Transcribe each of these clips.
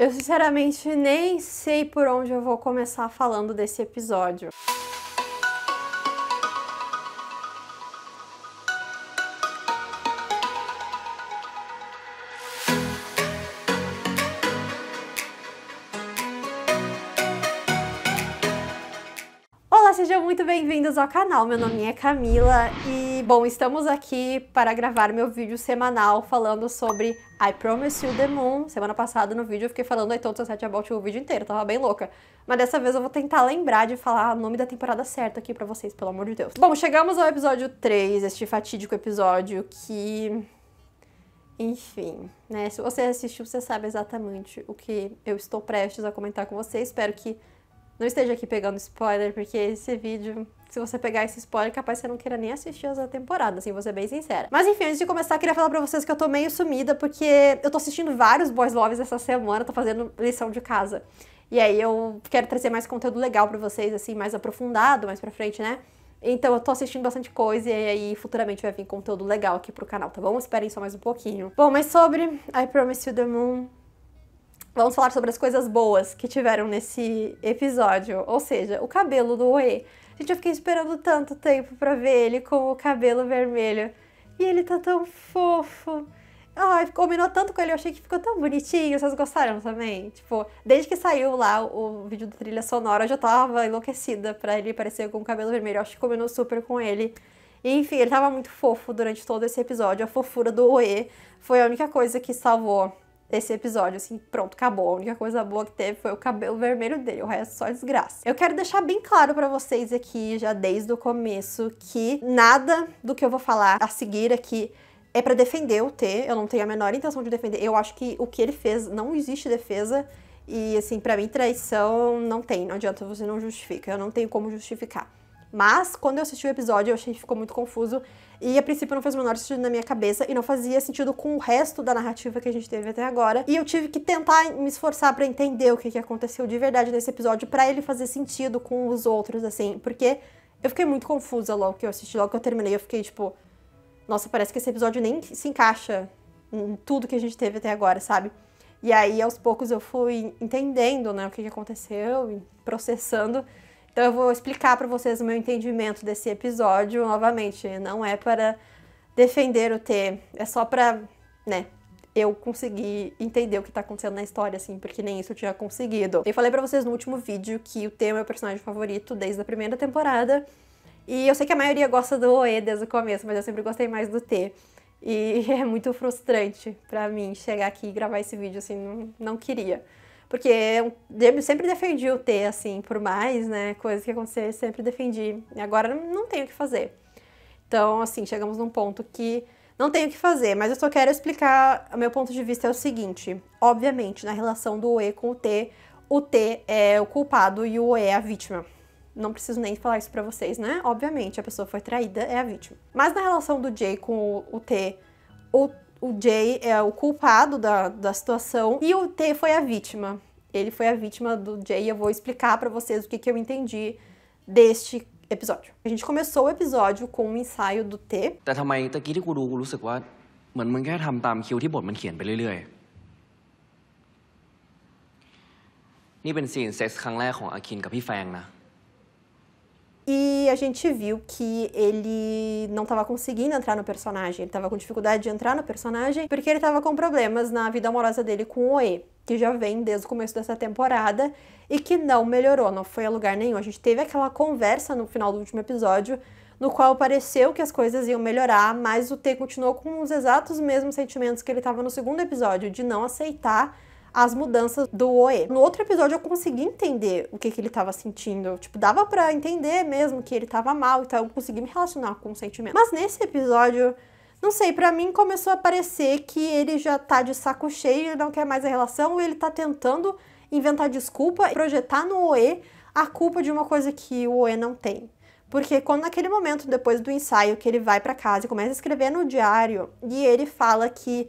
Eu sinceramente nem sei por onde eu vou começar falando desse episódio. bem-vindos ao canal. Meu nome é Camila e, bom, estamos aqui para gravar meu vídeo semanal falando sobre I Promise You The Moon. Semana passada no vídeo eu fiquei falando I Told Sete About You o vídeo inteiro, tava bem louca. Mas dessa vez eu vou tentar lembrar de falar o nome da temporada certa aqui pra vocês, pelo amor de Deus. Bom, chegamos ao episódio 3, este fatídico episódio que... Enfim, né? Se você assistiu, você sabe exatamente o que eu estou prestes a comentar com vocês. Espero que não esteja aqui pegando spoiler, porque esse vídeo se você pegar esse spoiler, é capaz você não queira nem assistir essa temporada, assim, vou ser bem sincera. Mas enfim, antes de começar, queria falar pra vocês que eu tô meio sumida, porque eu tô assistindo vários Boys Loves essa semana, tô fazendo lição de casa. E aí eu quero trazer mais conteúdo legal pra vocês, assim, mais aprofundado, mais pra frente, né? Então eu tô assistindo bastante coisa e aí futuramente vai vir conteúdo legal aqui pro canal, tá bom? Esperem só mais um pouquinho. Bom, mas sobre I Promise You The Moon, Vamos falar sobre as coisas boas que tiveram nesse episódio, ou seja, o cabelo do Oe. Gente, eu fiquei esperando tanto tempo para ver ele com o cabelo vermelho. E ele tá tão fofo. Ai, combinou tanto com ele, eu achei que ficou tão bonitinho. Vocês gostaram também? Tipo, desde que saiu lá o vídeo da trilha sonora, eu já tava enlouquecida pra ele parecer com o cabelo vermelho. Eu acho que combinou super com ele. enfim, ele tava muito fofo durante todo esse episódio. A fofura do Oe foi a única coisa que salvou esse episódio, assim, pronto, acabou. A única coisa boa que teve foi o cabelo vermelho dele, o resto é só desgraça. Eu quero deixar bem claro para vocês aqui, já desde o começo, que nada do que eu vou falar a seguir aqui é para defender o T, eu não tenho a menor intenção de defender. Eu acho que o que ele fez não existe defesa. E assim, para mim traição não tem, não adianta, você não justifica, eu não tenho como justificar. Mas quando eu assisti o episódio, eu achei que ficou muito confuso e a princípio não fez o menor sentido na minha cabeça e não fazia sentido com o resto da narrativa que a gente teve até agora. E eu tive que tentar me esforçar para entender o que, que aconteceu de verdade nesse episódio para ele fazer sentido com os outros, assim, porque eu fiquei muito confusa logo que eu assisti, logo que eu terminei, eu fiquei tipo. Nossa, parece que esse episódio nem se encaixa em tudo que a gente teve até agora, sabe? E aí, aos poucos, eu fui entendendo, né, o que, que aconteceu, processando. Então eu vou explicar para vocês o meu entendimento desse episódio novamente. Não é para defender o T, é só para, né, eu conseguir entender o que tá acontecendo na história, assim, porque nem isso eu tinha conseguido. Eu falei para vocês no último vídeo que o T é o meu personagem favorito desde a primeira temporada. E eu sei que a maioria gosta do Oe desde o começo, mas eu sempre gostei mais do T. E é muito frustrante para mim chegar aqui e gravar esse vídeo, assim, não, não queria. Porque eu sempre defendi o T assim, por mais, né? Coisa que acontecer, sempre defendi. E agora não tenho o que fazer. Então, assim, chegamos num ponto que não tenho o que fazer, mas eu só quero explicar. O meu ponto de vista é o seguinte: obviamente, na relação do E com o T, o T é o culpado e o E é a vítima. Não preciso nem falar isso pra vocês, né? Obviamente, a pessoa foi traída, é a vítima. Mas na relação do J com o T, o o Jay é o culpado da, da situação e o T foi a vítima. Ele foi a vítima do Jay. Eu vou explicar para vocês o que, que eu entendi deste episódio. A gente começou o episódio com um ensaio do T. que แต่ทำไมตะกี้ที่กูดูกูรู้สึกว่าเหมือนมึงแค่ทำตามคิวที่บทมันเขียนไปเรื่อยๆนี่เป็นซีนเซ็กส์ครั้งแรกของอาคินกับพี่แฟงนะ e a gente viu que ele não estava conseguindo entrar no personagem, ele estava com dificuldade de entrar no personagem porque ele estava com problemas na vida amorosa dele com o E, que já vem desde o começo dessa temporada e que não melhorou, não foi a lugar nenhum. A gente teve aquela conversa no final do último episódio no qual pareceu que as coisas iam melhorar, mas o T continuou com os exatos mesmos sentimentos que ele estava no segundo episódio, de não aceitar as mudanças do Oe. No outro episódio eu consegui entender o que, que ele estava sentindo. Tipo, dava para entender mesmo que ele estava mal, então eu consegui me relacionar com o sentimento. Mas nesse episódio, não sei, para mim começou a parecer que ele já tá de saco cheio, ele não quer mais a relação, ou ele tá tentando inventar desculpa e projetar no Oe a culpa de uma coisa que o Oe não tem. Porque quando naquele momento, depois do ensaio, que ele vai para casa e começa a escrever no diário, e ele fala que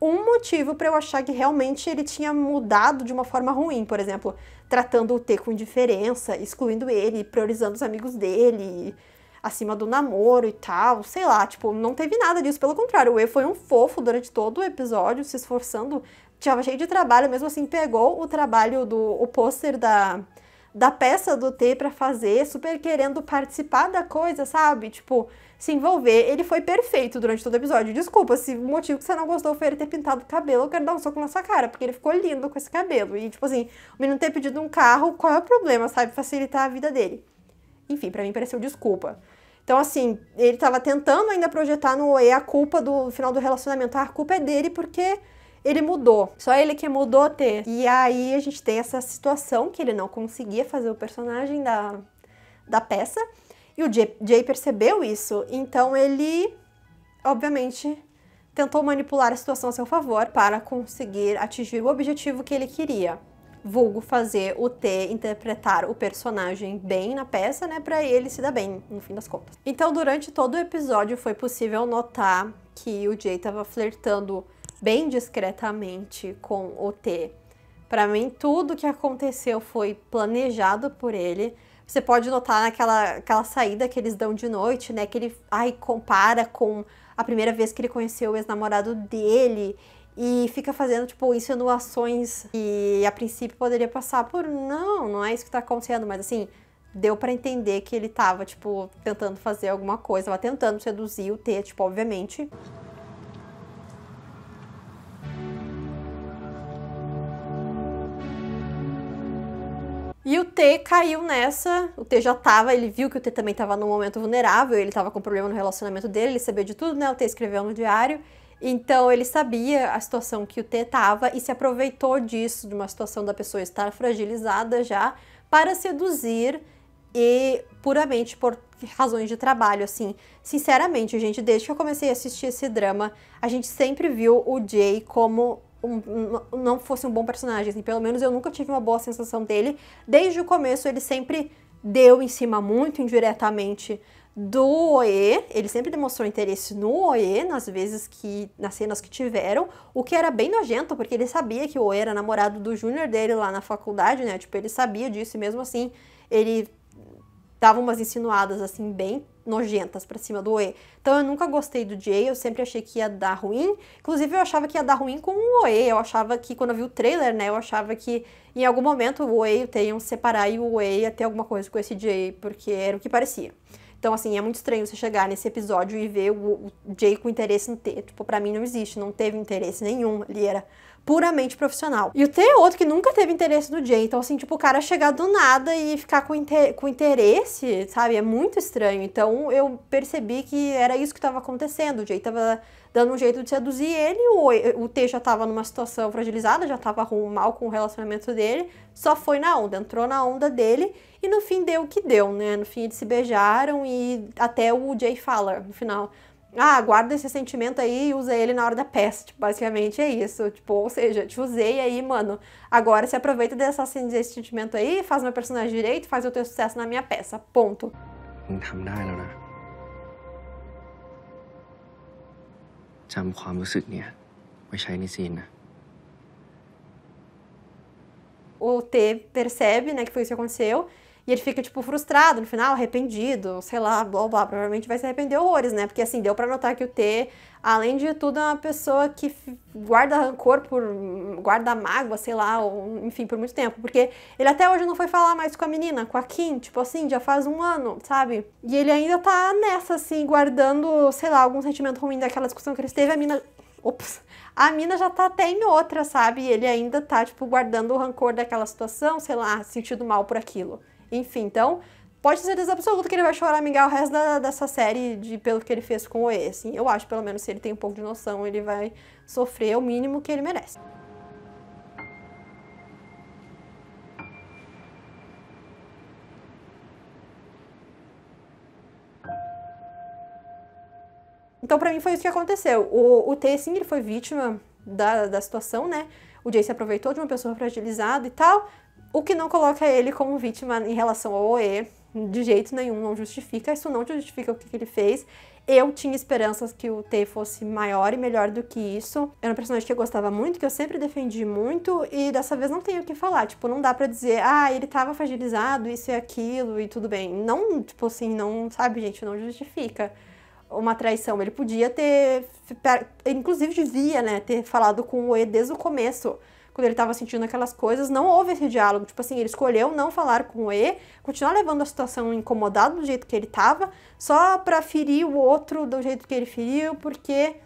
um motivo para eu achar que realmente ele tinha mudado de uma forma ruim, por exemplo, tratando o T com indiferença, excluindo ele, priorizando os amigos dele, acima do namoro e tal, sei lá, tipo, não teve nada disso, pelo contrário, o E foi um fofo durante todo o episódio, se esforçando, tava cheio de trabalho, mesmo assim pegou o trabalho do o pôster da da peça do T para fazer, super querendo participar da coisa, sabe? Tipo, se envolver. Ele foi perfeito durante todo o episódio. Desculpa, se o motivo que você não gostou foi ele ter pintado o cabelo, eu quero dar um soco na sua cara, porque ele ficou lindo com esse cabelo. E, tipo assim, o menino ter pedido um carro, qual é o problema, sabe? Facilitar a vida dele. Enfim, para mim pareceu desculpa. Então, assim, ele tava tentando ainda projetar no Oe a culpa do final do relacionamento. Ah, a culpa é dele porque ele mudou. Só ele que mudou ter. E aí a gente tem essa situação que ele não conseguia fazer o personagem da, da peça. E o Jay, Jay percebeu isso, então ele, obviamente, tentou manipular a situação a seu favor para conseguir atingir o objetivo que ele queria. Vulgo fazer o T interpretar o personagem bem na peça, né, para ele se dar bem, no fim das contas. Então, durante todo o episódio foi possível notar que o Jay estava flertando bem discretamente com o T. Para mim, tudo que aconteceu foi planejado por ele você pode notar naquela aquela saída que eles dão de noite, né? Que ele ai, compara com a primeira vez que ele conheceu o ex-namorado dele e fica fazendo, tipo, insinuações e a princípio poderia passar por não, não é isso que tá acontecendo, mas assim, deu para entender que ele tava, tipo, tentando fazer alguma coisa, tava tentando seduzir o T, tipo, obviamente. E o T caiu nessa, o T já tava, ele viu que o T também tava num momento vulnerável, ele tava com problema no relacionamento dele, ele sabia de tudo, né? O T escreveu no diário. Então ele sabia a situação que o T tava e se aproveitou disso, de uma situação da pessoa estar fragilizada já, para seduzir e puramente por razões de trabalho, assim. Sinceramente, gente, desde que eu comecei a assistir esse drama, a gente sempre viu o Jay como um, não fosse um bom personagem. Assim, pelo menos eu nunca tive uma boa sensação dele. Desde o começo ele sempre deu em cima muito indiretamente do Oe, ele sempre demonstrou interesse no Oe nas vezes que nas cenas que tiveram, o que era bem nojento, porque ele sabia que o Oe era namorado do júnior dele lá na faculdade, né? Tipo, ele sabia disso e mesmo assim ele dava umas insinuadas assim bem nojentas para cima do E. Então eu nunca gostei do J, eu sempre achei que ia dar ruim. Inclusive eu achava que ia dar ruim com o OE, eu achava que quando eu vi o trailer, né, eu achava que em algum momento o OE e o iam separar e o OE ia ter alguma coisa com esse J, porque era o que parecia. Então, assim, é muito estranho você chegar nesse episódio e ver o, o Jay com interesse no T. Tipo, pra mim não existe, não teve interesse nenhum. Ele era puramente profissional. E o T é outro que nunca teve interesse no Jay. Então, assim, tipo, o cara chegar do nada e ficar com, inter com interesse, sabe? É muito estranho. Então, eu percebi que era isso que estava acontecendo. O Jay tava dando um jeito de seduzir ele, o, o T já tava numa situação fragilizada, já tava mal com o relacionamento dele, só foi na onda, entrou na onda dele e no fim deu o que deu, né? No fim eles se beijaram e até o Jay fala no final, ah, guarda esse sentimento aí e usa ele na hora da peste. Tipo, basicamente é isso. Tipo, ou seja, te usei aí, mano. Agora se aproveita dessa, assim, desse sentimento aí, faz meu personagem direito, faz o teu sucesso na minha peça. Ponto. O T percebe, né, que foi isso que aconteceu e ele fica, tipo, frustrado no final, arrependido, sei lá, blá blá. Provavelmente vai se arrepender horrores, né? Porque assim, deu para notar que o T, além de tudo, é uma pessoa que guarda rancor por. guarda mágoa, sei lá, ou, enfim, por muito tempo. Porque ele até hoje não foi falar mais com a menina, com a Kim, tipo assim, já faz um ano, sabe? E ele ainda tá nessa, assim, guardando, sei lá, algum sentimento ruim daquela discussão que eles teve. A mina. Ops! a mina já tá até em outra, sabe? Ele ainda tá, tipo, guardando o rancor daquela situação, sei lá, sentindo mal por aquilo. Enfim, então, pode ter certeza absoluta que ele vai chorar, amigar o resto da, dessa série de, pelo que ele fez com o E. Assim, eu acho, pelo menos, se ele tem um pouco de noção, ele vai sofrer o mínimo que ele merece. Então, para mim, foi isso que aconteceu. O, o T, sim, ele foi vítima da, da situação, né? O Jay se aproveitou de uma pessoa fragilizada e tal, o que não coloca ele como vítima em relação ao OE, de jeito nenhum, não justifica. Isso não justifica o que, que ele fez. Eu tinha esperanças que o T fosse maior e melhor do que isso. Era um personagem que eu gostava muito, que eu sempre defendi muito, e dessa vez não tenho o que falar. Tipo, não dá para dizer, ah, ele tava fragilizado, isso e aquilo, e tudo bem. Não, tipo assim, não, sabe, gente, não justifica uma traição. Ele podia ter, inclusive devia, né, ter falado com o E desde o começo quando ele estava sentindo aquelas coisas, não houve esse diálogo. Tipo assim, ele escolheu não falar com o E, continuar levando a situação incomodado do jeito que ele estava, só para ferir o outro do jeito que ele feriu, porque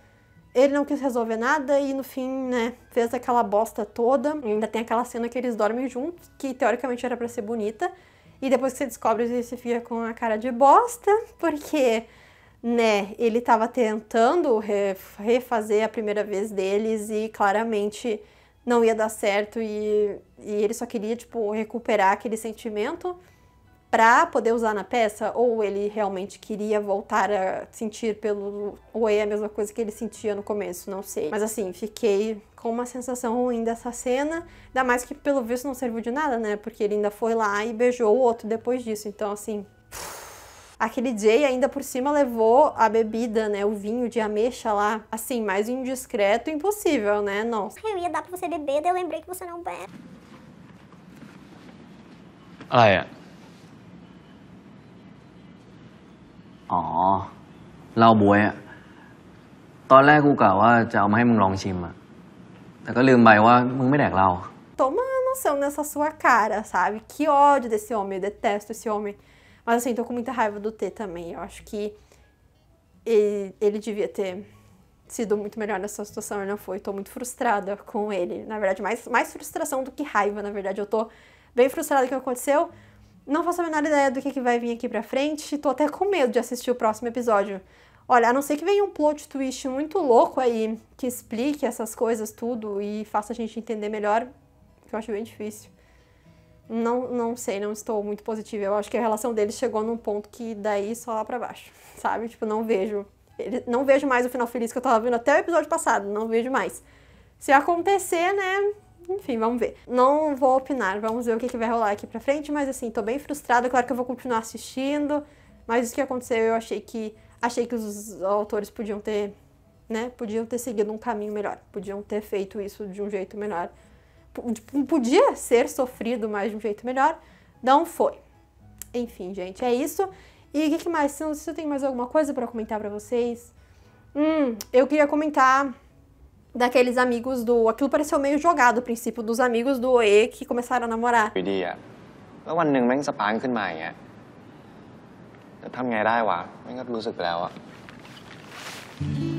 ele não quis resolver nada e no fim, né, fez aquela bosta toda. E ainda tem aquela cena que eles dormem juntos, que teoricamente era para ser bonita. E depois que você descobre, você fica com a cara de bosta, porque, né, ele tava tentando refazer a primeira vez deles e claramente não ia dar certo e, e ele só queria, tipo, recuperar aquele sentimento para poder usar na peça? Ou ele realmente queria voltar a sentir pelo Oe a mesma coisa que ele sentia no começo? Não sei. Mas assim, fiquei com uma sensação ruim dessa cena, ainda mais que pelo visto não serviu de nada, né? Porque ele ainda foi lá e beijou o outro depois disso. Então, assim, Aquele Jay ainda por cima levou a bebida, né? O vinho de ameixa lá. Assim, mais indiscreto impossível, né? Nossa. Eu ia dar pra você beber, daí eu lembrei que você não bebe. Ah, é. Oh, เหล้าบวยอะตอนแรกกูกะว่าจะเอามาให้มึงลองชิมอะแต่ก็ลืมไปว่ามึงไม่แดกเหล้า Toma noção nessa sua cara, sabe? Que ódio desse homem, eu detesto esse homem. Mas assim, tô com muita raiva do T também. Eu acho que ele, ele devia ter sido muito melhor nessa situação, ele não foi. Tô muito frustrada com ele. Na verdade, mais, mais frustração do que raiva, na verdade. Eu tô bem frustrada com o que aconteceu. Não faço a menor ideia do que, que vai vir aqui pra frente. Tô até com medo de assistir o próximo episódio. Olha, a não ser que venha um plot twist muito louco aí, que explique essas coisas tudo e faça a gente entender melhor, que eu acho bem difícil não, não sei, não estou muito positiva. Eu acho que a relação deles chegou num ponto que daí só lá pra baixo, sabe? Tipo, não vejo. Ele, não vejo mais o final feliz que eu tava vendo até o episódio passado, não vejo mais. Se acontecer, né? Enfim, vamos ver. Não vou opinar, vamos ver o que, que vai rolar aqui pra frente, mas assim, tô bem frustrada, claro que eu vou continuar assistindo, mas o que aconteceu, eu achei que achei que os autores podiam ter, né, podiam ter seguido um caminho melhor, podiam ter feito isso de um jeito melhor. Tipo, podia ser sofrido mais de um jeito melhor, não foi. Enfim, gente, é isso. E o que, mais? Se eu tenho mais alguma coisa para comentar para vocês? Hum, eu queria comentar daqueles amigos do... Aquilo pareceu meio jogado, o princípio dos amigos do OE que começaram a namorar. แล้ววันหนึ่งแม่งสปางขึ้นมาอย่างเงี้ยแต่ทำไงได้วะแม่งก็รู้สึกแล้วอะ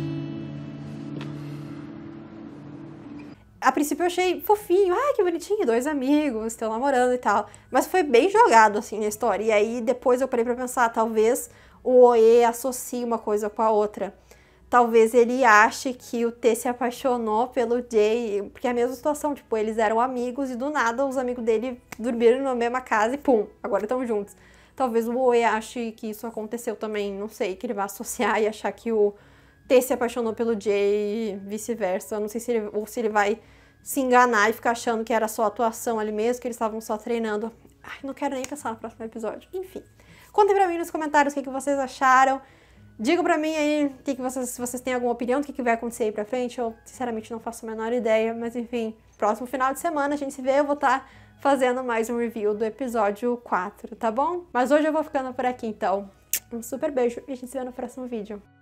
a princípio eu achei fofinho, ai que bonitinho, dois amigos, estão namorando e tal. Mas foi bem jogado assim na história. E aí depois eu parei pra pensar, talvez o Oe associe uma coisa com a outra. Talvez ele ache que o T se apaixonou pelo Jay, porque é a mesma situação, tipo, eles eram amigos e do nada os amigos dele dormiram na mesma casa e pum, agora estão juntos. Talvez o Oe ache que isso aconteceu também, não sei, que ele vai associar e achar que o T se apaixonou pelo Jay e vice-versa. Não sei se ele, ou se ele vai se enganar e ficar achando que era só atuação ali mesmo, que eles estavam só treinando. Ai, não quero nem pensar no próximo episódio. Enfim, contem pra mim nos comentários o que, que vocês acharam. Diga pra mim aí que que vocês, se vocês têm alguma opinião do que, que vai acontecer aí pra frente. Eu, sinceramente, não faço a menor ideia, mas enfim, próximo final de semana a gente se vê. Eu vou estar tá fazendo mais um review do episódio 4, tá bom? Mas hoje eu vou ficando por aqui, então. Um super beijo e a gente se vê no próximo vídeo.